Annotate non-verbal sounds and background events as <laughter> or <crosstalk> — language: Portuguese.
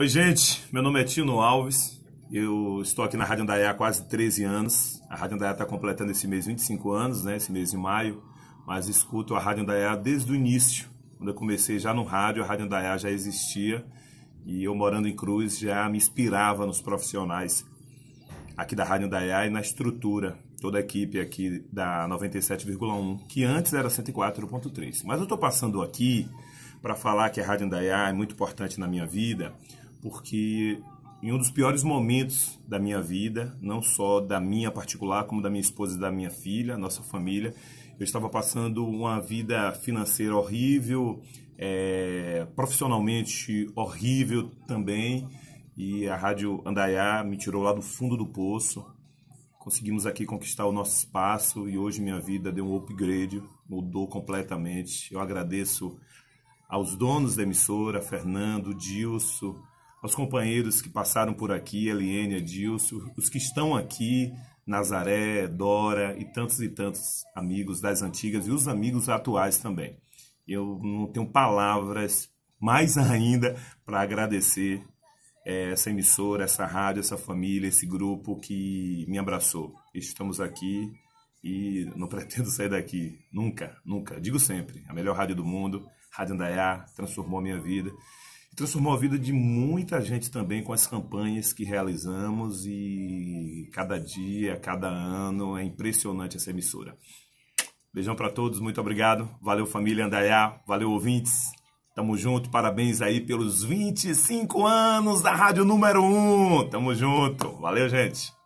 Oi, gente. Meu nome é Tino Alves. Eu estou aqui na Rádio Andaia há quase 13 anos. A Rádio Andaia está completando esse mês 25 anos, né? esse mês de maio. Mas escuto a Rádio Andaia desde o início. Quando eu comecei já no rádio, a Rádio Andaia já existia. E eu, morando em Cruz, já me inspirava nos profissionais aqui da Rádio Andaia e na estrutura. Toda a equipe aqui da 97,1, que antes era 104,3. Mas eu estou passando aqui para falar que a Rádio Andaiá é muito importante na minha vida, porque em um dos piores momentos da minha vida, não só da minha particular, como da minha esposa e da minha filha, nossa família, eu estava passando uma vida financeira horrível, é, profissionalmente horrível também, e a Rádio Andaiá me tirou lá do fundo do poço. Conseguimos aqui conquistar o nosso espaço e hoje minha vida deu um upgrade, mudou completamente. Eu agradeço aos donos da emissora, Fernando, Dilson, aos companheiros que passaram por aqui, Eliene, Adilson, os que estão aqui, Nazaré, Dora e tantos e tantos amigos das antigas e os amigos atuais também. Eu não tenho palavras mais <laughs> ainda para agradecer é, essa emissora, essa rádio, essa família, esse grupo que me abraçou. Estamos aqui e não <laughs> pretendo sair daqui nunca, nunca. Digo sempre, a melhor rádio do mundo, Rádio Andaiá, transformou a minha vida transformou a vida de muita gente também com as campanhas que realizamos e cada dia, cada ano é impressionante essa emissora. Beijão para todos, muito obrigado. Valeu família Andaiá, valeu ouvintes. Tamo junto, parabéns aí pelos 25 anos da Rádio Número 1. Tamo junto. Valeu, gente.